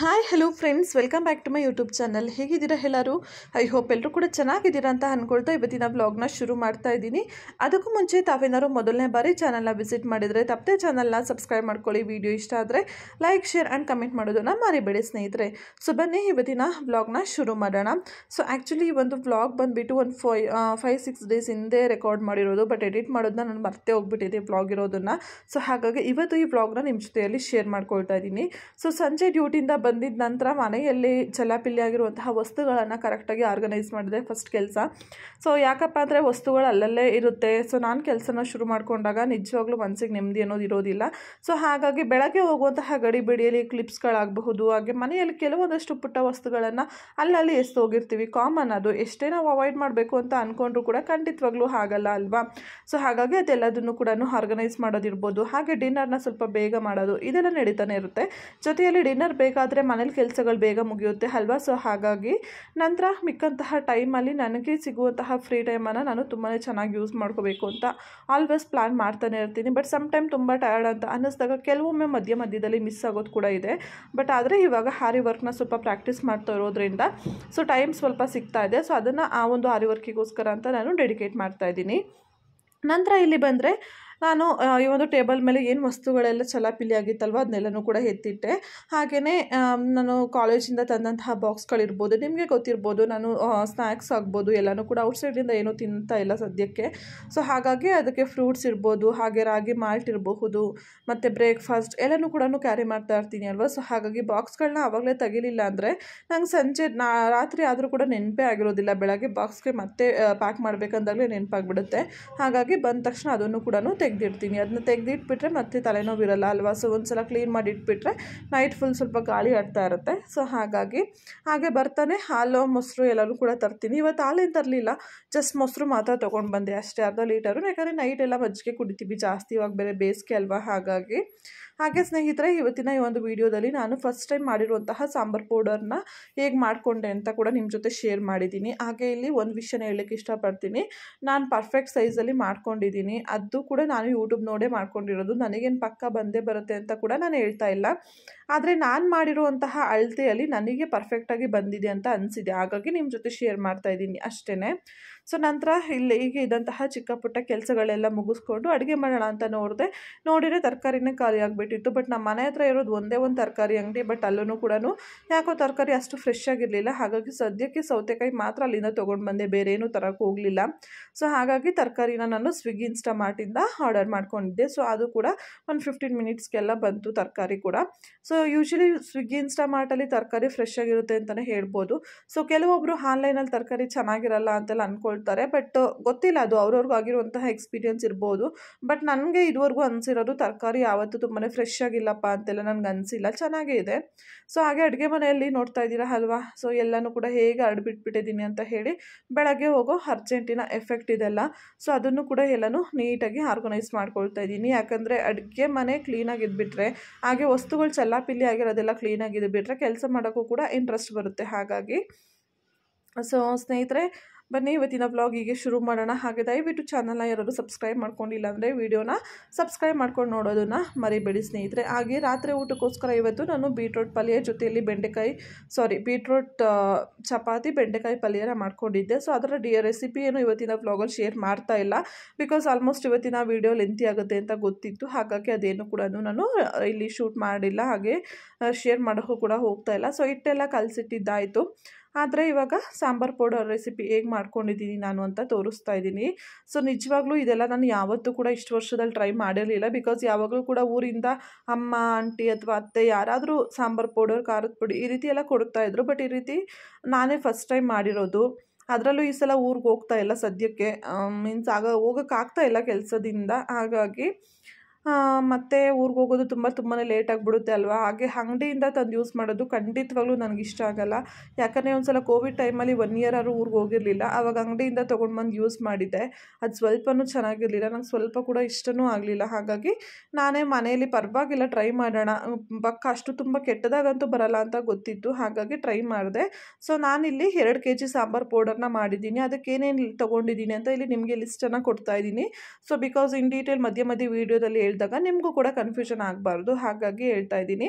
hi hello friends welcome back to my YouTube channel ಹೇಗಿದ್ದೀರಾ ಎಲ್ಲರೂ I hope ಎಲ್ಲರೂ ಕೂಡ ಚೆನ್ನಾಗಿದ್ದೀರಾ ಅಂತ ಅಂದ್ಕೊಳ್ತಾ ಇವತ್ತಿನ ಬ್ಲಾಗ್ನ ಶುರು ಮಾಡ್ತಾ ಇದ್ದೀನಿ ಅದಕ್ಕೂ ಮುಂಚೆ ತಾವೇನಾದ್ರು ಮೊದಲನೇ ಬಾರಿ ಚಾನಲ್ನ ವಿಸಿಟ್ ಮಾಡಿದರೆ ತಪ್ಪದೆ ಚಾನಲ್ನ ಸಬ್ಸ್ಕ್ರೈಬ್ ಮಾಡ್ಕೊಳ್ಳಿ ವಿಡಿಯೋ ಇಷ್ಟ ಆದರೆ ಲೈಕ್ ಶೇರ್ ಆ್ಯಂಡ್ ಕಮೆಂಟ್ ಮಾಡೋದನ್ನು ಮರಿಬೇಡಿ ಸ್ನೇಹಿತರೆ ಸೊ ಬನ್ನಿ ಇವತ್ತಿನ ಬ್ಲಾಗ್ನ ಶುರು ಮಾಡೋಣ ಸೊ ಆ್ಯಕ್ಚುಲಿ ಈ ಒಂದು ಬ್ಲಾಗ್ ಬಂದುಬಿಟ್ಟು ಒಂದು ಫೈ ಫೈವ್ ಸಿಕ್ಸ್ ಡೇಸ್ ಹಿಂದೆ ರೆಕಾರ್ಡ್ ಮಾಡಿರೋದು ಬಟ್ ಎಡಿಟ್ ಮಾಡೋದನ್ನ ನಾನು ಮರ್ತೆ ಹೋಗ್ಬಿಟ್ಟಿದೆ ಬ್ಲಾಗ್ ಇರೋದನ್ನು ಸೊ ಹಾಗಾಗಿ ಇವತ್ತು ಈ ಬ್ಲಾಗ್ನ ನಿಮ್ಮ ಜೊತೆಯಲ್ಲಿ ಶೇರ್ ಮಾಡ್ಕೊಳ್ತಾ ಇದ್ದೀನಿ ಸೊ ಸಂಜೆ ಡ್ಯೂಟಿಯಿಂದ ಬಂದಿದ್ದ ನಂತರ ಮನೆಯಲ್ಲಿ ಚಲಾಪಿಲ್ಲಿ ಆಗಿರುವಂತಹ ವಸ್ತುಗಳನ್ನು ಕರೆಕ್ಟಾಗಿ ಆರ್ಗನೈಸ್ ಮಾಡಿದೆ ಫಸ್ಟ್ ಕೆಲಸ ಸೊ ಯಾಕಪ್ಪ ಅಂದರೆ ವಸ್ತುಗಳು ಅಲ್ಲಲ್ಲೇ ಇರುತ್ತೆ ಸೊ ನಾನು ಕೆಲಸನ ಶುರು ಮಾಡಿಕೊಂಡಾಗ ನಿಜವಾಗ್ಲೂ ಮನಸ್ಸಿಗೆ ನೆಮ್ಮದಿ ಅನ್ನೋದು ಇರೋದಿಲ್ಲ ಸೊ ಹಾಗಾಗಿ ಬೆಳಗ್ಗೆ ಹೋಗುವಂತಹ ಗಡಿ ಬಿಡಿಯಲ್ಲಿ ಕ್ಲಿಪ್ಸ್ಗಳಾಗಬಹುದು ಹಾಗೆ ಮನೆಯಲ್ಲಿ ಕೆಲವೊಂದಷ್ಟು ಪುಟ್ಟ ವಸ್ತುಗಳನ್ನು ಅಲ್ಲಲ್ಲಿ ಎಷ್ಟು ಹೋಗಿರ್ತೀವಿ ಕಾಮನ್ ಅದು ಎಷ್ಟೇ ನಾವು ಅವಾಯ್ಡ್ ಮಾಡಬೇಕು ಅಂತ ಅಂದ್ಕೊಂಡ್ರು ಕೂಡ ಖಂಡಿತವಾಗ್ಲೂ ಆಗಲ್ಲ ಅಲ್ವಾ ಸೊ ಹಾಗಾಗಿ ಅದೆಲ್ಲದನ್ನು ಕೂಡ ಆರ್ಗನೈಸ್ ಮಾಡೋದಿರ್ಬೋದು ಹಾಗೆ ಡಿನ್ನರ್ನ ಸ್ವಲ್ಪ ಬೇಗ ಮಾಡೋದು ಇದೆಲ್ಲ ನಡೀತಾನೆ ಇರುತ್ತೆ ಜೊತೆಯಲ್ಲಿ ಡಿನ್ನರ್ ಬೇಕಾದರೆ ಆದರೆ ಮನೇಲಿ ಕೆಲಸಗಳು ಬೇಗ ಮುಗಿಯುತ್ತೆ ಅಲ್ವಾ ಸೊ ಹಾಗಾಗಿ ನಂತರ ಮಿಕ್ಕಂತಹ ಟೈಮಲ್ಲಿ ನನಗೆ ಸಿಗುವಂತಹ ಫ್ರೀ ಟೈಮನ್ನು ನಾನು ತುಂಬಾ ಚೆನ್ನಾಗಿ ಯೂಸ್ ಮಾಡ್ಕೋಬೇಕು ಅಂತ ಆಲ್ವೇಸ್ ಪ್ಲ್ಯಾನ್ ಮಾಡ್ತಾನೆ ಇರ್ತೀನಿ ಬಟ್ ಸಮ್ ಟೈಮ್ ತುಂಬ ಟಯರ್ಡ್ ಅಂತ ಅನ್ನಿಸ್ದಾಗ ಕೆಲವೊಮ್ಮೆ ಮಧ್ಯ ಮಧ್ಯದಲ್ಲಿ ಮಿಸ್ ಆಗೋದು ಕೂಡ ಇದೆ ಬಟ್ ಆದರೆ ಇವಾಗ ಹಾರಿ ವರ್ಕ್ನ ಸ್ವಲ್ಪ ಪ್ರಾಕ್ಟೀಸ್ ಮಾಡ್ತಾ ಇರೋದ್ರಿಂದ ಸೊ ಟೈಮ್ ಸ್ವಲ್ಪ ಸಿಗ್ತಾ ಇದೆ ಸೊ ಅದನ್ನು ಆ ಒಂದು ಹಾರಿ ವರ್ಕಿಗೋಸ್ಕರ ಅಂತ ನಾನು ಡೆಡಿಕೇಟ್ ಮಾಡ್ತಾ ಇದ್ದೀನಿ ನಂತರ ಇಲ್ಲಿ ಬಂದರೆ ನಾನು ಈ ಒಂದು ಟೇಬಲ್ ಮೇಲೆ ಏನು ವಸ್ತುಗಳೆಲ್ಲ ಚಲಾಪಿಲಿ ಆಗಿತ್ತಲ್ವ ಅದನ್ನೆಲ್ಲನೂ ಕೂಡ ಎತ್ತಿಟ್ಟೆ ಹಾಗೆಯೇ ನಾನು ಕಾಲೇಜಿಂದ ತಂದಂತಹ ಬಾಕ್ಸ್ಗಳಿರ್ಬೋದು ನಿಮಗೆ ಗೊತ್ತಿರ್ಬೋದು ನಾನು ಸ್ನ್ಯಾಕ್ಸ್ ಆಗ್ಬೋದು ಎಲ್ಲನೂ ಕೂಡ ಔಟ್ಸೈಡಿಂದ ಏನೂ ತಿಂತಾ ಇಲ್ಲ ಸದ್ಯಕ್ಕೆ ಸೊ ಹಾಗಾಗಿ ಅದಕ್ಕೆ ಫ್ರೂಟ್ಸ್ ಇರ್ಬೋದು ಹಾಗೆ ರಾಗಿ ಮಾಲ್ಟ್ ಇರಬಹುದು ಮತ್ತು ಬ್ರೇಕ್ಫಾಸ್ಟ್ ಎಲ್ಲನೂ ಕೂಡ ಕ್ಯಾರಿ ಮಾಡ್ತಾ ಇರ್ತೀನಿ ಅಲ್ವಾ ಸೊ ಹಾಗಾಗಿ ಬಾಕ್ಸ್ಗಳನ್ನ ಆವಾಗಲೇ ತೆಗಿಲಿಲ್ಲ ಅಂದರೆ ನಂಗೆ ಸಂಜೆ ನಾ ರಾತ್ರಿ ಆದರೂ ಕೂಡ ನೆನಪೇ ಆಗಿರೋದಿಲ್ಲ ಬೆಳಗ್ಗೆ ಬಾಕ್ಸ್ಗೆ ಮತ್ತೆ ಪ್ಯಾಕ್ ಮಾಡಬೇಕಂದಾಗಲೇ ನೆನಪಾಗ್ಬಿಡುತ್ತೆ ಹಾಗಾಗಿ ಬಂದ ತಕ್ಷಣ ಅದನ್ನು ಕೂಡ ತೆಗೆದಿಡ್ತೀನಿ ಅದನ್ನ ತೆಗೆದಿಟ್ಬಿಟ್ರೆ ಮತ್ತೆ ತಲೆನೋವಿರಲ್ಲ ಇರಲ್ಲ ಅಲ್ವಾ ಸೊ ಒಂದು ಸಲ ಕ್ಲೀನ್ ಮಾಡಿ ಇಟ್ಬಿಟ್ರೆ ನೈಟ್ ಫುಲ್ ಸ್ವಲ್ಪ ಗಾಳಿ ಆಡ್ತಾ ಇರುತ್ತೆ ಸೊ ಹಾಗಾಗಿ ಹಾಗೆ ಬರ್ತಾನೆ ಹಾಲು ಮೊಸರು ಎಲ್ಲನೂ ಕೂಡ ತರ್ತೀನಿ ಇವತ್ತು ಹಾಲೇನು ತರಲಿಲ್ಲ ಜಸ್ಟ್ ಮೊಸರು ಮಾತ್ರ ತೊಗೊಂಡು ಬಂದೆ ಅಷ್ಟೇ ಅರ್ಧ ಲೀಟರು ಯಾಕಂದರೆ ನೈಟ್ ಎಲ್ಲ ಮಜ್ಜಿಗೆ ಕುಡಿತೀವಿ ಜಾಸ್ತಿ ಇವಾಗ ಬೇರೆ ಬೇಸಿಗೆ ಅಲ್ವಾ ಹಾಗಾಗಿ ಹಾಗೆ ಸ್ನೇಹಿತರೆ ಇವತ್ತಿನ ಈ ಒಂದು ವಿಡಿಯೋದಲ್ಲಿ ನಾನು ಫಸ್ಟ್ ಟೈಮ್ ಮಾಡಿರುವಂತಹ ಸಾಂಬಾರ್ ಪೌಡರ್ನ ಹೇಗೆ ಮಾಡಿಕೊಂಡೆ ಅಂತ ಕೂಡ ನಿಮ್ಮ ಜೊತೆ ಶೇರ್ ಮಾಡಿದ್ದೀನಿ ಹಾಗೆ ಇಲ್ಲಿ ಒಂದು ವಿಷಯನ ಹೇಳಕ್ಕೆ ಇಷ್ಟಪಡ್ತೀನಿ ನಾನು ಪರ್ಫೆಕ್ಟ್ ಸೈಜಲ್ಲಿ ಮಾಡ್ಕೊಂಡಿದ್ದೀನಿ ಅದು ಕೂಡ ನಾನು ಯೂಟ್ಯೂಬ್ ನೋಡೇ ಮಾಡ್ಕೊಂಡಿರೋದು ನನಗೇನು ಪಕ್ಕ ಬಂದೇ ಬರುತ್ತೆ ಅಂತ ಕೂಡ ನಾನು ಹೇಳ್ತಾ ಇಲ್ಲ ಆದರೆ ನಾನು ಮಾಡಿರುವಂತಹ ಅಳತೆಯಲ್ಲಿ ನನಗೆ ಪರ್ಫೆಕ್ಟಾಗಿ ಬಂದಿದೆ ಅಂತ ಅನಿಸಿದೆ ಹಾಗಾಗಿ ನಿಮ್ಮ ಜೊತೆ ಶೇರ್ ಮಾಡ್ತಾ ಇದ್ದೀನಿ ಅಷ್ಟೇ ಸೊ ನಂತರ ಇಲ್ಲಿ ಹೀಗೆ ಇದ್ದಂತಹ ಚಿಕ್ಕ ಪುಟ್ಟ ಕೆಲಸಗಳೆಲ್ಲ ಮುಗಿಸ್ಕೊಂಡು ಅಡುಗೆ ಮಾಡೋಣ ಅಂತ ನೋಡಿದೆ ನೋಡಿದರೆ ತರಕಾರಿನೇ ಖಾಲಿ ಆಗಿಬಿಟ್ಟಿತ್ತು ಬಟ್ ನಮ್ಮ ಮನೆ ಹತ್ರ ಇರೋದು ಒಂದೇ ಒಂದು ತರಕಾರಿ ಅಂಗಡಿ ಬಟ್ ಅಲ್ಲೂ ಕೂಡ ಯಾಕೋ ತರಕಾರಿ ಅಷ್ಟು ಫ್ರೆಶ್ ಆಗಿರಲಿಲ್ಲ ಹಾಗಾಗಿ ಸದ್ಯಕ್ಕೆ ಸೌತೆಕಾಯಿ ಮಾತ್ರ ಅಲ್ಲಿಂದ ತೊಗೊಂಡು ಬಂದೆ ಬೇರೆ ಏನೂ ಹೋಗಲಿಲ್ಲ ಸೊ ಹಾಗಾಗಿ ತರಕಾರಿನ ನಾನು ಸ್ವಿಗ್ಗಿ ಇನ್ಸ್ಟಾ ಮಾರ್ಟಿಂದ ಆರ್ಡರ್ ಮಾಡ್ಕೊಂಡಿದ್ದೆ ಸೊ ಅದು ಕೂಡ ಒಂದು ಫಿಫ್ಟೀನ್ ಮಿನಿಟ್ಸ್ಗೆಲ್ಲ ಬಂತು ತರಕಾರಿ ಕೂಡ ಸೊ ಸೊ ಯೂಶ್ವಲಿ ಸ್ವಿಗ್ಗಿ ಇನ್ಸ್ಟಾಮಾರ್ಟಲ್ಲಿ ತರಕಾರಿ ಫ್ರೆಶ್ ಆಗಿರುತ್ತೆ ಅಂತಲೇ ಹೇಳ್ಬೋದು ಸೊ ಕೆಲವೊಬ್ಬರು ಆನ್ಲೈನಲ್ಲಿ ತರಕಾರಿ ಚೆನ್ನಾಗಿರಲ್ಲ ಅಂತೆಲ್ಲ ಅಂದ್ಕೊಳ್ತಾರೆ ಬಟ್ ಗೊತ್ತಿಲ್ಲ ಅದು ಅವ್ರವ್ರಿಗೂ ಆಗಿರುವಂತಹ ಎಕ್ಸ್ಪೀರಿಯನ್ಸ್ ಇರ್ಬೋದು ಬಟ್ ನನಗೆ ಇದುವರೆಗೂ ಅನಿಸಿರೋದು ತರಕಾರಿ ಯಾವತ್ತೂ ತುಂಬಾ ಫ್ರೆಶ್ ಆಗಿಲ್ಲಪ್ಪ ಅಂತೆಲ್ಲ ನನಗೆ ಅನಿಸಿಲ್ಲ ಚೆನ್ನಾಗೇ ಇದೆ ಸೊ ಹಾಗೆ ಅಡುಗೆ ಮನೆಯಲ್ಲಿ ನೋಡ್ತಾ ಇದ್ದೀರಾ ಅಲ್ವಾ ಸೊ ಎಲ್ಲನೂ ಕೂಡ ಹೇಗೆ ಅಡ್ಬಿಟ್ಬಿಟ್ಟಿದ್ದೀನಿ ಅಂತ ಹೇಳಿ ಬೆಳಗ್ಗೆ ಹೋಗೋ ಅರ್ಜೆಂಟಿನ ಎಫೆಕ್ಟ್ ಇದೆಲ್ಲ ಸೊ ಅದನ್ನು ಕೂಡ ಎಲ್ಲನೂ ನೀಟಾಗಿ ಆರ್ಗನೈಸ್ ಮಾಡ್ಕೊಳ್ತಾ ಇದ್ದೀನಿ ಯಾಕಂದರೆ ಅಡುಗೆ ಮನೆ ಕ್ಲೀನಾಗಿ ಹಾಗೆ ವಸ್ತುಗಳು ಚೆಲ್ಲ ಪಿಲ್ಲಿ ಆಗಿರೋದೆಲ್ಲ ಕ್ಲೀನಾಗಿದೆ ಬಿಟ್ಟರೆ ಕೆಲಸ ಮಾಡೋಕ್ಕೂ ಕೂಡ ಇಂಟ್ರೆಸ್ಟ್ ಬರುತ್ತೆ ಹಾಗಾಗಿ ಸೊ ಸ್ನೇಹಿತರೆ ಬನ್ನಿ ಇವತ್ತಿನ ಬ್ಲಾಗ್ ಹೀಗೆ ಶುರು ಮಾಡೋಣ ಹಾಗೆ ದಯವಿಟ್ಟು ಚಾನಲ್ನ ಯಾರಾದರೂ ಸಬ್ಸ್ಕ್ರೈಬ್ ಮಾಡ್ಕೊಂಡಿಲ್ಲ ಅಂದರೆ ವೀಡಿಯೋನ ಸಬ್ಸ್ಕ್ರೈಬ್ ಮಾಡ್ಕೊಂಡು ನೋಡೋದನ್ನು ಮರಿಬೇಡಿ ಸ್ನೇಹಿತರೆ ಹಾಗೆ ರಾತ್ರಿ ಊಟಕ್ಕೋಸ್ಕರ ಇವತ್ತು ನಾನು ಬೀಟ್ರೋಟ್ ಪಲ್ಯ ಜೊತೆಯಲ್ಲಿ ಬೆಂಡೆಕಾಯಿ ಸಾರಿ ಬೀಟ್ರೋಟ್ ಚಪಾತಿ ಬೆಂಡೆಕಾಯಿ ಪಲ್ಯನ ಮಾಡ್ಕೊಂಡಿದ್ದೆ ಸೊ ಅದರ ಡಿ ಏನು ಇವತ್ತಿನ ವ್ಲಾಗಲ್ಲಿ ಶೇರ್ ಮಾಡ್ತಾ ಇಲ್ಲ ಬಿಕಾಸ್ ಆಲ್ಮೋಸ್ಟ್ ಇವತ್ತಿನ ವೀಡಿಯೋ ಲೆಂತಿ ಆಗುತ್ತೆ ಅಂತ ಗೊತ್ತಿತ್ತು ಹಾಗಾಗಿ ಅದೇನು ಕೂಡ ನಾನು ಇಲ್ಲಿ ಶೂಟ್ ಮಾಡಿಲ್ಲ ಹಾಗೆ ಶೇರ್ ಮಾಡೋಕ್ಕೂ ಕೂಡ ಹೋಗ್ತಾ ಇಲ್ಲ ಸೊ ಇಟ್ಟೆಲ್ಲ ಕಲಿಸಿಟ್ಟಿದ್ದಾಯಿತು ಆದರೆ ಇವಾಗ ಸಾಂಬಾರು ಪೌಡರ್ ರೆಸಿಪಿ ಹೇಗೆ ಮಾಡ್ಕೊಂಡಿದ್ದೀನಿ ನಾನು ಅಂತ ತೋರಿಸ್ತಾ ಇದ್ದೀನಿ ಸೊ ನಿಜವಾಗ್ಲೂ ಇದೆಲ್ಲ ನಾನು ಯಾವತ್ತೂ ಕೂಡ ಇಷ್ಟು ವರ್ಷದಲ್ಲಿ ಟ್ರೈ ಮಾಡಿರಲಿಲ್ಲ ಬಿಕಾಸ್ ಯಾವಾಗಲೂ ಕೂಡ ಊರಿಂದ ಅಮ್ಮ ಆಂಟಿ ಅಥವಾ ಅತ್ತೆ ಯಾರಾದರೂ ಸಾಂಬಾರು ಪೌಡರ್ ಖಾರದ ಪುಡಿ ಈ ರೀತಿ ಎಲ್ಲ ಇದ್ರು ಬಟ್ ಈ ರೀತಿ ನಾನೇ ಫಸ್ಟ್ ಟೈಮ್ ಮಾಡಿರೋದು ಅದರಲ್ಲೂ ಈ ಸಲ ಊರಿಗೆ ಹೋಗ್ತಾ ಇಲ್ಲ ಸದ್ಯಕ್ಕೆ ಮೀನ್ಸ್ ಆಗ ಹೋಗೋಕ್ಕಾಗ್ತಾ ಇಲ್ಲ ಕೆಲಸದಿಂದ ಹಾಗಾಗಿ ಮತ್ತು ಊರಿಗೆ ಹೋಗೋದು ತುಂಬ ತುಂಬಾ ಲೇಟ್ ಆಗಿಬಿಡುತ್ತೆ ಅಲ್ವಾ ಹಾಗೆ ಅಂಗಡಿಯಿಂದ ತಂದು ಯೂಸ್ ಮಾಡೋದು ಖಂಡಿತವಾಗ್ಲೂ ನನಗೆ ಇಷ್ಟ ಆಗೋಲ್ಲ ಯಾಕಂದರೆ ಒಂದು ಸಲ ಕೋವಿಡ್ ಟೈಮಲ್ಲಿ ಒನ್ ಇಯರ್ ಆದರೂ ಊರಿಗೆ ಹೋಗಿರಲಿಲ್ಲ ಆವಾಗ ಅಂಗಡಿಯಿಂದ ತೊಗೊಂಡು ಬಂದು ಯೂಸ್ ಮಾಡಿದ್ದೆ ಅದು ಸ್ವಲ್ಪನೂ ಚೆನ್ನಾಗಿರಲಿಲ್ಲ ನಂಗೆ ಸ್ವಲ್ಪ ಕೂಡ ಇಷ್ಟವೂ ಆಗಲಿಲ್ಲ ಹಾಗಾಗಿ ನಾನೇ ಮನೆಯಲ್ಲಿ ಪರವಾಗಿಲ್ಲ ಟ್ರೈ ಮಾಡೋಣ ಪಕ್ಕ ಅಷ್ಟು ತುಂಬ ಕೆಟ್ಟದಾಗಂತೂ ಬರಲ್ಲ ಅಂತ ಗೊತ್ತಿತ್ತು ಹಾಗಾಗಿ ಟ್ರೈ ಮಾಡಿದೆ ಸೊ ನಾನಿಲ್ಲಿ ಎರಡು ಕೆ ಜಿ ಸಾಂಬಾರು ಪೌಡರ್ನ ಮಾಡಿದ್ದೀನಿ ಅದಕ್ಕೇನೇನು ತೊಗೊಂಡಿದ್ದೀನಿ ಅಂತ ಇಲ್ಲಿ ನಿಮಗೆ ಲಿಸ್ಟನ್ನು ಕೊಡ್ತಾ ಇದ್ದೀನಿ ಸೊ ಬಿಕಾಸ್ ಇನ್ ಡೀಟೇಲ್ ಮಧ್ಯ ಮಧ್ಯೆ ವೀಡಿಯೋದಲ್ಲಿ ಹೇಳ್ತೀನಿ ಹೇಳಿದಾಗ ನಿಮಗೂ ಕೂಡ ಕನ್ಫ್ಯೂಷನ್ ಆಗಬಾರ್ದು ಹಾಗಾಗಿ ಹೇಳ್ತಾ ಇದ್ದೀನಿ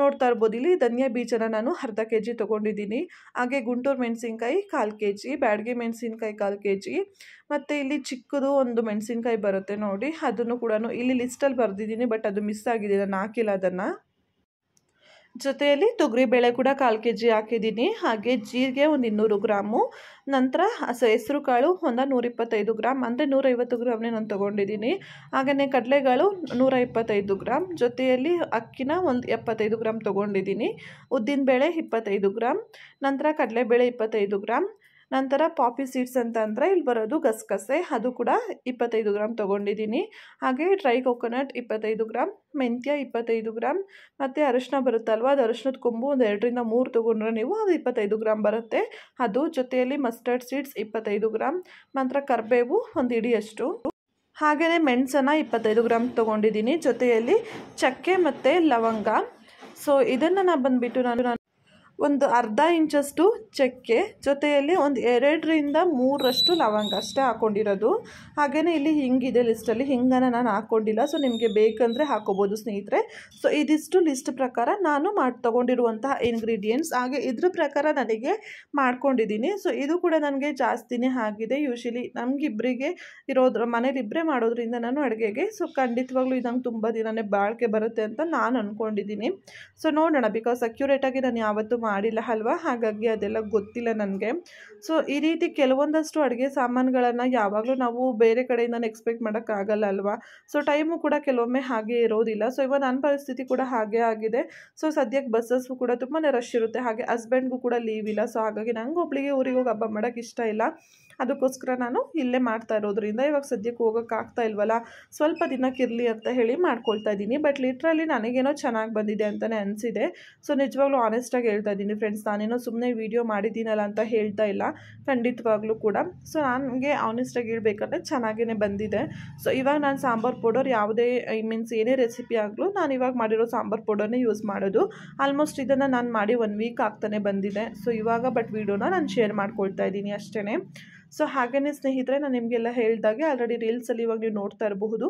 ನೋಡ್ತಾ ಇರ್ಬೋದು ಇಲ್ಲಿ ಧನಿಯಾ ಬೀಜನ ನಾನು ಅರ್ಧ ಕೆ ಜಿ ತೊಗೊಂಡಿದ್ದೀನಿ ಹಾಗೆ ಗುಂಟೂರು ಮೆಣಸಿನ್ಕಾಯಿ ಕಾಲು ಕೆ ಜಿ ಬ್ಯಾಡ್ಗೆ ಮೆಣಸಿನ್ಕಾಯಿ ಕಾಲು ಕೆ ಜಿ ಮತ್ತು ಇಲ್ಲಿ ಚಿಕ್ಕದು ಒಂದು ಮೆಣಸಿನ್ಕಾಯಿ ಬರುತ್ತೆ ನೋಡಿ ಅದನ್ನು ಕೂಡ ಇಲ್ಲಿ ಲಿಸ್ಟಲ್ಲಿ ಬರೆದಿದ್ದೀನಿ ಬಟ್ ಅದು ಮಿಸ್ ಆಗಿದೆ ನಾನು ಹಾಕಿಲ್ಲ ಅದನ್ನು ಜೊತೆಯಲ್ಲಿ ತೊಗರಿ ಬೇಳೆ ಕೂಡ ಕಾಲು ಕೆ ಜಿ ಹಾಕಿದ್ದೀನಿ ಹಾಗೆ ಜೀರಿಗೆ ಒಂದು ಇನ್ನೂರು ಗ್ರಾಮು ನಂತರ ಹೆಸರು ಕಾಳು ಒಂದು ನೂರಿಪ್ಪತ್ತೈದು ಗ್ರಾಮ್ ಅಂದರೆ ನೂರೈವತ್ತು ಗ್ರಾಮ್ನೇ ನಾನು ತೊಗೊಂಡಿದ್ದೀನಿ ಹಾಗೆಯೇ ಕಡಲೆಗಳು ನೂರ ಇಪ್ಪತ್ತೈದು ಗ್ರಾಮ್ ಜೊತೆಯಲ್ಲಿ ಅಕ್ಕಿನ ಒಂದು ಎಪ್ಪತ್ತೈದು ಗ್ರಾಮ್ ತೊಗೊಂಡಿದ್ದೀನಿ ಬೇಳೆ ಇಪ್ಪತ್ತೈದು ಗ್ರಾಮ್ ನಂತರ ಕಡಲೆಬೇಳೆ ಇಪ್ಪತ್ತೈದು ಗ್ರಾಮ್ ನಂತರ ಪಾಪಿ ಸೀಡ್ಸ್ ಅಂತ ಅಂದರೆ ಇಲ್ಲಿ ಬರೋದು ಗಸಗಸೆ ಅದು ಕೂಡ ಇಪ್ಪತ್ತೈದು ಗ್ರಾಮ್ ತೊಗೊಂಡಿದ್ದೀನಿ ಹಾಗೆ ಡ್ರೈ ಕೊಕೊನಟ್ ಇಪ್ಪತ್ತೈದು ಗ್ರಾಮ್ ಮೆಂತ್ಯ ಇಪ್ಪತ್ತೈದು ಗ್ರಾಮ್ ಮತ್ತು ಅರಶಿನ ಬರುತ್ತಲ್ವ ಅದು ಅರಶಿನದ ಕೊಂಬು ಒಂದು ಎರಡರಿಂದ ಮೂರು ತೊಗೊಂಡ್ರೆ ನೀವು ಅದು ಇಪ್ಪತ್ತೈದು ಗ್ರಾಮ್ ಬರುತ್ತೆ ಅದು ಜೊತೆಯಲ್ಲಿ ಮಸ್ಟರ್ಡ್ ಸೀಡ್ಸ್ ಇಪ್ಪತ್ತೈದು ಗ್ರಾಮ್ ನಂತರ ಕರಿಬೇವು ಒಂದು ಇಡಿಯಷ್ಟು ಹಾಗೆಯೇ ಮೆಣಸನ್ನು ಇಪ್ಪತ್ತೈದು ಗ್ರಾಮ್ ತೊಗೊಂಡಿದ್ದೀನಿ ಜೊತೆಯಲ್ಲಿ ಚಕ್ಕೆ ಮತ್ತು ಲವಂಗ ಸೊ ಇದನ್ನು ನಾನು ಬಂದುಬಿಟ್ಟು ನಾನು ಒಂದು ಅರ್ಧ ಇಂಚಷ್ಟು ಚಕ್ಕೆ ಜೊತೆಯಲ್ಲಿ ಒಂದು ಎರಡರಿಂದ ಮೂರಷ್ಟು ಲವಂಗ ಅಷ್ಟೇ ಹಾಕ್ಕೊಂಡಿರೋದು ಹಾಗೆಯೇ ಇಲ್ಲಿ ಹಿಂಗಿದೆ ಲಿಸ್ಟಲ್ಲಿ ಹಿಂಗನ ನಾನು ಹಾಕ್ಕೊಂಡಿಲ್ಲ ಸೊ ನಿಮಗೆ ಬೇಕಂದರೆ ಹಾಕೋಬೋದು ಸ್ನೇಹಿತರೆ ಸೊ ಇದಿಷ್ಟು ಲಿಸ್ಟ್ ಪ್ರಕಾರ ನಾನು ಮಾಡಿ ತೊಗೊಂಡಿರುವಂತಹ ಇಂಗ್ರೀಡಿಯೆಂಟ್ಸ್ ಹಾಗೆ ಇದ್ರ ಪ್ರಕಾರ ನನಗೆ ಮಾಡ್ಕೊಂಡಿದ್ದೀನಿ ಸೊ ಇದು ಕೂಡ ನನಗೆ ಜಾಸ್ತಿನೇ ಆಗಿದೆ ಯೂಶಲಿ ನಮಗಿಬ್ಬರಿಗೆ ಇರೋದ್ರ ಇಬ್ಬರೇ ಮಾಡೋದ್ರಿಂದ ನಾನು ಅಡುಗೆಗೆ ಸೊ ಖಂಡಿತವಾಗ್ಲೂ ಇದಂಗೆ ತುಂಬ ದಿನನೇ ಬಾಳಿಕೆ ಬರುತ್ತೆ ಅಂತ ನಾನು ಅಂದ್ಕೊಂಡಿದ್ದೀನಿ ಸೊ ನೋಡೋಣ ಬಿಕಾಸ್ ಅಕ್ಯುರೇಟಾಗಿ ನಾನು ಯಾವತ್ತೂ ಮಾಡಿಲ್ಲ ಅಲ್ವಾ ಹಾಗಾಗಿ ಅದೆಲ್ಲ ಗೊತ್ತಿಲ್ಲ ನನಗೆ ಸೊ ಈ ರೀತಿ ಕೆಲವೊಂದಷ್ಟು ಅಡುಗೆ ಸಾಮಾನುಗಳನ್ನು ಯಾವಾಗಲೂ ನಾವು ಬೇರೆ ಕಡೆಯಿಂದ ಎಕ್ಸ್ಪೆಕ್ಟ್ ಮಾಡೋಕ್ಕಾಗಲ್ಲ ಅಲ್ವಾ ಸೊ ಟೈಮು ಕೂಡ ಕೆಲವೊಮ್ಮೆ ಹಾಗೆ ಇರೋದಿಲ್ಲ ಸೊ ಇವಾಗ ನನ್ನ ಪರಿಸ್ಥಿತಿ ಕೂಡ ಹಾಗೆ ಆಗಿದೆ ಸೊ ಸದ್ಯಕ್ಕೆ ಬಸ್ಸಸ್ಗೂ ಕೂಡ ತುಂಬಾ ರಶ್ ಇರುತ್ತೆ ಹಾಗೆ ಹಸ್ಬೆಂಡ್ಗೂ ಕೂಡ ಲೀವ್ ಇಲ್ಲ ಸೊ ಹಾಗಾಗಿ ನಂಗೆ ಒಬ್ಬಳಿಗೆ ಊರಿಗೆ ಹೋಗಿ ಹಬ್ಬ ಮಾಡೋಕ್ಕೆ ಇಷ್ಟ ಇಲ್ಲ ಅದಕ್ಕೋಸ್ಕರ ನಾನು ಇಲ್ಲೇ ಮಾಡ್ತಾ ಇರೋದ್ರಿಂದ ಇವಾಗ ಸದ್ಯಕ್ಕೆ ಹೋಗೋಕ್ಕಾಗ್ತಾ ಇಲ್ವಲ್ಲ ಸ್ವಲ್ಪ ದಿನಕ್ಕಿರಲಿ ಅಂತ ಹೇಳಿ ಮಾಡ್ಕೊಳ್ತಾ ಇದ್ದೀನಿ ಬಟ್ ಲಿಟ್ರಲ್ಲಿ ನನಗೇನೋ ಚೆನ್ನಾಗಿ ಬಂದಿದೆ ಅಂತಲೇ ಅನಿಸಿದೆ ಸೊ ನಿಜವಾಗ್ಲೂ ಆನೆಸ್ಟಾಗಿ ಹೇಳ್ತಾ ಇದ್ದೀನಿ ಫ್ರೆಂಡ್ಸ್ ನಾನೇನೋ ಸುಮ್ಮನೆ ವೀಡಿಯೋ ಮಾಡಿದ್ದೀನಲ್ಲ ಅಂತ ಹೇಳ್ತಾ ಇಲ್ಲ ಖಂಡಿತವಾಗ್ಲೂ ಕೂಡ ಸೊ ನನಗೆ ಆನೆಸ್ಟಾಗಿ ಹೇಳ್ಬೇಕಂದ್ರೆ ಚೆನ್ನಾಗೇ ಬಂದಿದೆ ಸೊ ಇವಾಗ ನಾನು ಸಾಂಬಾರು ಪೌಡರ್ ಯಾವುದೇ ಐ ಮೀನ್ಸ್ ಏನೇ ರೆಸಿಪಿ ಆಗಲೂ ನಾನು ಇವಾಗ ಮಾಡಿರೋ ಸಾಂಬಾರು ಪೌಡರ್ನೇ ಯೂಸ್ ಮಾಡೋದು ಆಲ್ಮೋಸ್ಟ್ ಇದನ್ನು ನಾನು ಮಾಡಿ ಒನ್ ವೀಕ್ ಆಗ್ತಾನೆ ಬಂದಿದೆ ಸೊ ಇವಾಗ ಬಟ್ ವೀಡಿಯೋನ ನಾನು ಶೇರ್ ಮಾಡ್ಕೊಳ್ತಾ ಇದ್ದೀನಿ ಅಷ್ಟೇ ಸೊ ಹಾಗೇ ಸ್ನೇಹಿತರೆ ನಾನು ನಿಮಗೆಲ್ಲ ಹೇಳಿದಾಗೆ ಆಲ್ರೆಡಿ ರೀಲ್ಸಲ್ಲಿ ಇವಾಗ ನೀವು ನೋಡ್ತಾ ಇರಬಹುದು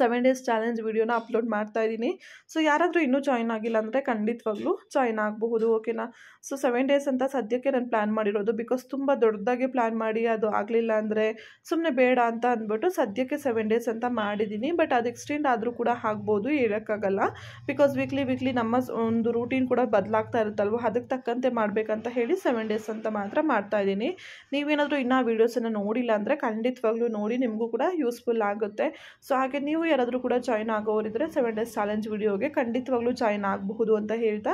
ಸೆವೆನ್ ಡೇಸ್ ಚಾಲೆಂಜ್ ವೀಡಿಯೋನ ಅಪ್ಲೋಡ್ ಮಾಡ್ತಾ ಇದ್ದೀನಿ ಸೊ ಯಾರಾದರೂ ಇನ್ನೂ ಜಾಯ್ನ್ ಆಗಿಲ್ಲ ಅಂದರೆ ಖಂಡಿತವಾಗ್ಲೂ ಜಾಯ್ನ್ ಆಗಬಹುದು ಓಕೆನಾ ಸೊ ಸೆವೆನ್ ಡೇಸ್ ಅಂತ ಸದ್ಯಕ್ಕೆ ನಾನು ಪ್ಲ್ಯಾನ್ ಮಾಡಿರೋದು ಬಿಕಾಸ್ ತುಂಬ ದೊಡ್ಡದಾಗಿ ಪ್ಲ್ಯಾನ್ ಮಾಡಿ ಅದು ಆಗಲಿಲ್ಲ ಅಂದರೆ ಸುಮ್ಮನೆ ಬೇಡ ಅಂತ ಅಂದ್ಬಿಟ್ಟು ಸದ್ಯಕ್ಕೆ ಸೆವೆನ್ ಡೇಸ್ ಅಂತ ಮಾಡಿದ್ದೀನಿ ಬಟ್ ಅದು ಎಕ್ಸ್ಟೆಂಡ್ ಆದರೂ ಕೂಡ ಆಗ್ಬೋದು ಹೇಳೋಕ್ಕಾಗಲ್ಲ ಬಿಕಾಸ್ ವೀಕ್ಲಿ ವೀಕ್ಲಿ ನಮ್ಮ ಒಂದು ರೂಟೀನ್ ಕೂಡ ಬದಲಾಗ್ತಾ ಇರುತ್ತಲ್ವ ಅದಕ್ಕೆ ತಕ್ಕಂತೆ ಮಾಡಬೇಕಂತ ಹೇಳಿ ಸೆವೆನ್ ಡೇಸ್ ಅಂತ ಮಾತ್ರ ಮಾಡ್ತಾ ಇದ್ದೀನಿ ನೀವೇನಾದರೂ ಇನ್ನೂ ವೀಡಿಯೋಸನ್ನು ನೋಡಿಲ್ಲ ಅಂದರೆ ಖಂಡಿತವಾಗ್ಲೂ ನೋಡಿ ನಿಮಗೂ ಕೂಡ ಯೂಸ್ಫುಲ್ ಆಗುತ್ತೆ ಸೊ ಹಾಗೆ ನೀವು ನೀವು ಯಾರಾದರೂ ಕೂಡ ಜಾಯ್ನ್ ಆಗೋರಿದ್ದರೆ ಸೆವೆನ್ ಡೇಸ್ ಚಾಲೆಂಜ್ ವಿಡಿಯೋಗೆ ಖಂಡಿತವಾಗ್ಲೂ ಜಾಯ್ನ್ ಆಗಬಹುದು ಅಂತ ಹೇಳ್ತಾ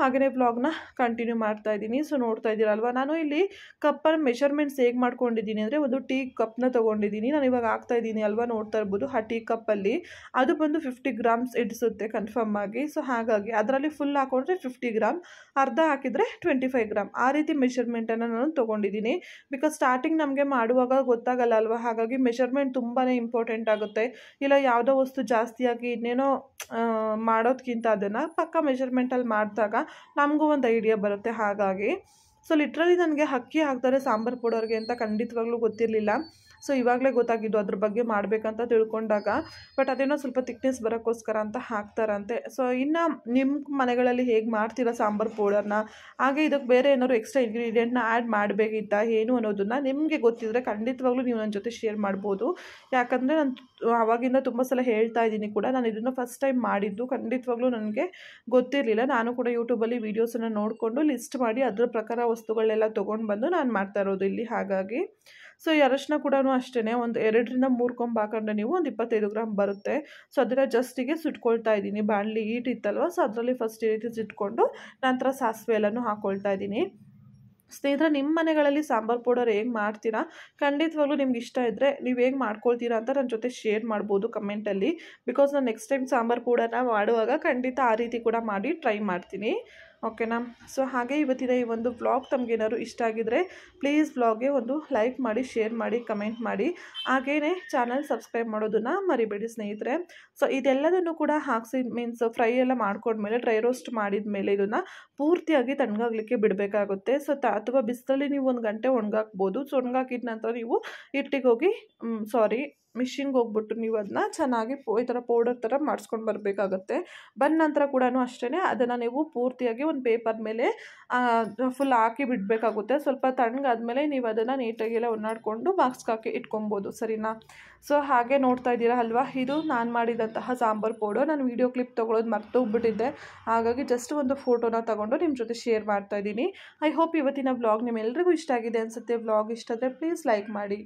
ಹಾಗೆಯೇ ಬ್ಲಾಗ್ನ ಕಂಟಿನ್ಯೂ ಮಾಡ್ತಾ ಇದ್ದೀನಿ ಸೊ ನೋಡ್ತಾ ಇದ್ದೀರಲ್ವ ನಾನು ಇಲ್ಲಿ ಕಪ್ಪನ್ನು ಮೆಷರ್ಮೆಂಟ್ಸ್ ಹೇಗೆ ಮಾಡ್ಕೊಂಡಿದ್ದೀನಿ ಅಂದರೆ ಒಂದು ಟೀ ಕಪ್ನ ತೊಗೊಂಡಿದ್ದೀನಿ ನಾನು ಇವಾಗ ಹಾಕ್ತಾ ಇದ್ದೀನಿ ಅಲ್ವಾ ನೋಡ್ತಾ ಇರ್ಬೋದು ಆ ಟೀ ಕಪ್ಪಲ್ಲಿ ಅದು ಬಂದು ಫಿಫ್ಟಿ ಗ್ರಾಮ್ಸ್ ಇಡಿಸುತ್ತೆ ಕನ್ಫರ್ಮ್ ಆಗಿ ಸೊ ಹಾಗಾಗಿ ಅದರಲ್ಲಿ ಫುಲ್ ಹಾಕೊಂಡ್ರೆ ಫಿಫ್ಟಿ ಗ್ರಾಮ್ ಅರ್ಧ ಹಾಕಿದರೆ ಟ್ವೆಂಟಿ ಫೈವ್ ಗ್ರಾಮ್ ಆ ರೀತಿ ಮೆಷರ್ಮೆಂಟನ್ನು ನಾನು ತೊಗೊಂಡಿದ್ದೀನಿ ಬಿಕಾಸ್ ಸ್ಟಾರ್ಟಿಂಗ್ ನಮಗೆ ಮಾಡುವಾಗ ಗೊತ್ತಾಗಲ್ಲ ಅಲ್ವಾ ಹಾಗಾಗಿ ಮೆಷರ್ಮೆಂಟ್ ತುಂಬಾ ಇಂಪಾರ್ಟೆಂಟ್ ಆಗುತ್ತೆ ಇಲ್ಲ ಯಾವುದೋ ವಸ್ತು ಜಾಸ್ತಿಯಾಗಿ ಇನ್ನೇನೋ ಮಾಡೋದಕ್ಕಿಂತ ಅದನ್ನು ಪಕ್ಕ ಮೆಷರ್ಮೆಂಟಲ್ಲಿ ಮಾಡಿದಾಗ ನಮಗೂ ಒಂದು ಐಡಿಯಾ ಬರುತ್ತೆ ಹಾಗಾಗಿ ಸೊ ಲಿಟ್ರಲಿ ನನಗೆ ಅಕ್ಕಿ ಹಾಕ್ತಾರೆ ಸಾಂಬಾರು ಪೌಡರ್ಗೆ ಅಂತ ಖಂಡಿತವಾಗ್ಲೂ ಗೊತ್ತಿರಲಿಲ್ಲ ಸೊ ಇವಾಗಲೇ ಗೊತ್ತಾಗಿದ್ದು ಅದ್ರ ಬಗ್ಗೆ ಮಾಡಬೇಕಂತ ತಿಳ್ಕೊಂಡಾಗ ಬಟ್ ಅದೇನೋ ಸ್ವಲ್ಪ ತಿಕ್ನೆಸ್ ಬರೋಕ್ಕೋಸ್ಕರ ಅಂತ ಹಾಕ್ತಾರಂತೆ ಸೊ ಇನ್ನು ನಿಮ್ಮ ಮನೆಗಳಲ್ಲಿ ಹೇಗೆ ಮಾಡ್ತೀರಾ ಸಾಂಬಾರು ಪೌಡರ್ನ ಹಾಗೆ ಇದಕ್ಕೆ ಬೇರೆ ಏನಾದ್ರು ಎಕ್ಸ್ಟ್ರಾ ಇಂಗ್ರೀಡಿಯೆಂಟ್ನ ಆ್ಯಡ್ ಮಾಡಬೇಕಿತ್ತ ಏನು ಅನ್ನೋದನ್ನು ನಿಮಗೆ ಗೊತ್ತಿದ್ದರೆ ಖಂಡಿತವಾಗ್ಲೂ ನೀವು ನನ್ನ ಜೊತೆ ಶೇರ್ ಮಾಡ್ಬೋದು ಯಾಕಂದರೆ ನಾನು ಆವಾಗಿಂದ ತುಂಬ ಸಲ ಹೇಳ್ತಾ ಇದ್ದೀನಿ ಕೂಡ ನಾನು ಇದನ್ನು ಫಸ್ಟ್ ಟೈಮ್ ಮಾಡಿದ್ದು ಖಂಡಿತವಾಗ್ಲೂ ನನಗೆ ಗೊತ್ತಿರಲಿಲ್ಲ ನಾನು ಕೂಡ ಯೂಟ್ಯೂಬಲ್ಲಿ ವೀಡಿಯೋಸನ್ನು ನೋಡಿಕೊಂಡು ಲಿಸ್ಟ್ ಮಾಡಿ ಅದರ ಪ್ರಕಾರ ವಸ್ತುಗಳನ್ನೆಲ್ಲ ತೊಗೊಂಡು ಬಂದು ನಾನು ಮಾಡ್ತಾ ಇರೋದು ಇಲ್ಲಿ ಹಾಗಾಗಿ ಸೊ ಈ ಅರಶಿನ ಕೂಡ ಅಷ್ಟೇ ಒಂದು ಎರಡರಿಂದ ಮೂರು ಕೊಂಬು ಹಾಕೊಂಡ್ರೆ ನೀವು ಒಂದು ಇಪ್ಪತ್ತೈದು ಗ್ರಾಮ್ ಬರುತ್ತೆ ಸೊ ಅದನ್ನು ಜಸ್ಟಿಗೆ ಸುಟ್ಕೊಳ್ತಾ ಇದ್ದೀನಿ ಬಾಣಲಿ ಈಟ್ ಇತ್ತಲ್ವ ಸೊ ಅದರಲ್ಲಿ ಫಸ್ಟ್ ಈ ರೀತಿ ಸಿಟ್ಕೊಂಡು ನಂತರ ಸಾಸಿವೆ ಎಲ್ಲನೂ ಹಾಕ್ಕೊಳ್ತಾ ಇದ್ದೀನಿ ಸ್ನೇಹಿತರೆ ನಿಮ್ಮ ಮನೆಗಳಲ್ಲಿ ಸಾಂಬಾರು ಪೌಡರ್ ಹೇಗೆ ಮಾಡ್ತೀರಾ ಖಂಡಿತವಾಗ್ಲೂ ನಿಮ್ಗೆ ಇಷ್ಟ ಇದ್ದರೆ ನೀವು ಹೇಗೆ ಮಾಡ್ಕೊಳ್ತೀರಾ ಅಂತ ನನ್ನ ಜೊತೆ ಶೇರ್ ಮಾಡ್ಬೋದು ಕಮೆಂಟಲ್ಲಿ ಬಿಕಾಸ್ ನಾನು ನೆಕ್ಸ್ಟ್ ಟೈಮ್ ಸಾಂಬಾರು ಪೌಡರ್ನ ಮಾಡುವಾಗ ಖಂಡಿತ ಆ ರೀತಿ ಕೂಡ ಮಾಡಿ ಟ್ರೈ ಮಾಡ್ತೀನಿ ಓಕೆನಾ ಸೊ ಹಾಗೆ ಇವತ್ತಿನ ಈ ಒಂದು ವ್ಲಾಗ್ ತಮಗೇನಾದ್ರು ಇಷ್ಟ ಆಗಿದರೆ ಪ್ಲೀಸ್ ವ್ಲಾಗ್ಗೆ ಒಂದು ಲೈಕ್ ಮಾಡಿ ಶೇರ್ ಮಾಡಿ ಕಮೆಂಟ್ ಮಾಡಿ ಹಾಗೇ ಚಾನಲ್ ಸಬ್ಸ್ಕ್ರೈಬ್ ಮಾಡೋದನ್ನು ಮರಿಬೇಡಿ ಸ್ನೇಹಿತರೆ ಸೊ ಇದೆಲ್ಲದನ್ನು ಕೂಡ ಹಾಕ್ಸಿ ಮೀನ್ಸ್ ಫ್ರೈ ಎಲ್ಲ ಮಾಡ್ಕೊಂಡ್ಮೇಲೆ ಡ್ರೈ ರೋಸ್ಟ್ ಮಾಡಿದ ಮೇಲೆ ಇದನ್ನು ಪೂರ್ತಿಯಾಗಿ ತಣ್ಣಗಾಗಲಿಕ್ಕೆ ಬಿಡಬೇಕಾಗುತ್ತೆ ಸೊ ತ ಅಥವಾ ಬಿಸಿಲಲ್ಲಿ ನೀವು ಒಂದು ಗಂಟೆ ಒಣಗಾಕ್ಬೋದು ಸೊ ಒಣಗಾಕಿದ ನಂತರ ನೀವು ಇಟ್ಟಿಗೆ ಹೋಗಿ ಸಾರಿ ಮಿಷಿನ್ಗೆ ಹೋಗ್ಬಿಟ್ಟು ನೀವು ಅದನ್ನ ಚೆನ್ನಾಗಿ ಈ ಥರ ಪೌಡರ್ ಥರ ಮಾಡಿಸ್ಕೊಂಡು ಬರಬೇಕಾಗತ್ತೆ ಬಂದ ನಂತರ ಕೂಡ ಅಷ್ಟೇ ಅದನ್ನು ನೀವು ಪೂರ್ತಿಯಾಗಿ ಒಂದು ಪೇಪರ್ ಮೇಲೆ ಫುಲ್ ಹಾಕಿ ಬಿಡಬೇಕಾಗುತ್ತೆ ಸ್ವಲ್ಪ ತಣ್ಣಗಾದ್ಮೇಲೆ ನೀವು ಅದನ್ನು ಎಲ್ಲ ಒನ್ನಾಡಿಕೊಂಡು ಬಾಕ್ಸ್ಗೆ ಹಾಕಿ ಇಟ್ಕೊಬೋದು ಸರಿನಾ ಸೊ ಹಾಗೆ ನೋಡ್ತಾ ಇದ್ದೀರಾ ಅಲ್ವಾ ಇದು ನಾನು ಮಾಡಿದಂತಹ ಸಾಂಬಾರ್ ಪೌಡರ್ ನಾನು ವೀಡಿಯೋ ಕ್ಲಿಪ್ ತೊಗೊಳೋದು ಮರ್ತು ಹೋಗ್ಬಿಟ್ಟಿದ್ದೆ ಹಾಗಾಗಿ ಜಸ್ಟ್ ಒಂದು ಫೋಟೋನ ತಗೊಂಡು ನಿಮ್ಮ ಜೊತೆ ಶೇರ್ ಮಾಡ್ತಾ ಇದ್ದೀನಿ ಐ ಹೋಪ್ ಇವತ್ತಿನ ವ್ಲಾಗ್ ನಿಮ್ಮೆಲ್ಲರಿಗೂ ಇಷ್ಟ ಆಗಿದೆ ಅನಿಸುತ್ತೆ ವ್ಲಾಗ್ ಇಷ್ಟ ಆದರೆ ಪ್ಲೀಸ್ ಲೈಕ್ ಮಾಡಿ